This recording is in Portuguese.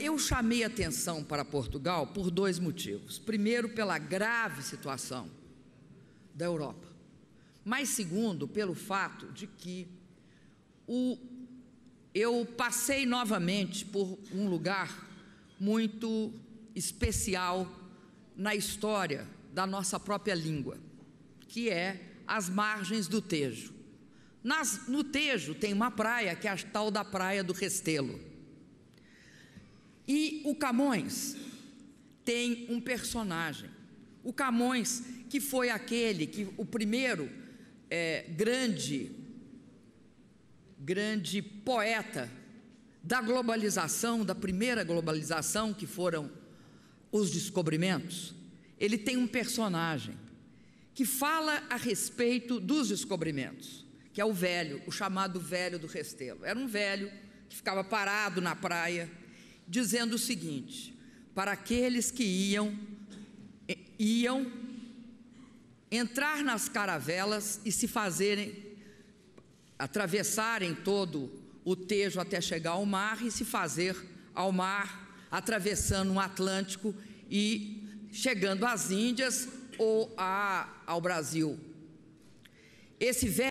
Eu chamei atenção para Portugal por dois motivos. Primeiro, pela grave situação da Europa. Mas, segundo, pelo fato de que o, eu passei novamente por um lugar muito especial na história da nossa própria língua, que é as margens do Tejo. Nas, no Tejo tem uma praia que é a tal da Praia do Restelo e o Camões tem um personagem. O Camões, que foi aquele que o primeiro é, grande, grande poeta da globalização, da primeira globalização, que foram os descobrimentos, ele tem um personagem que fala a respeito dos descobrimentos, que é o velho, o chamado velho do Restelo. Era um velho que ficava parado na praia dizendo o seguinte: para aqueles que iam, iam entrar nas caravelas e se fazerem, atravessarem todo o Tejo até chegar ao mar e se fazer ao mar, atravessando o um Atlântico e chegando às Índias ou a, ao Brasil. Esse velho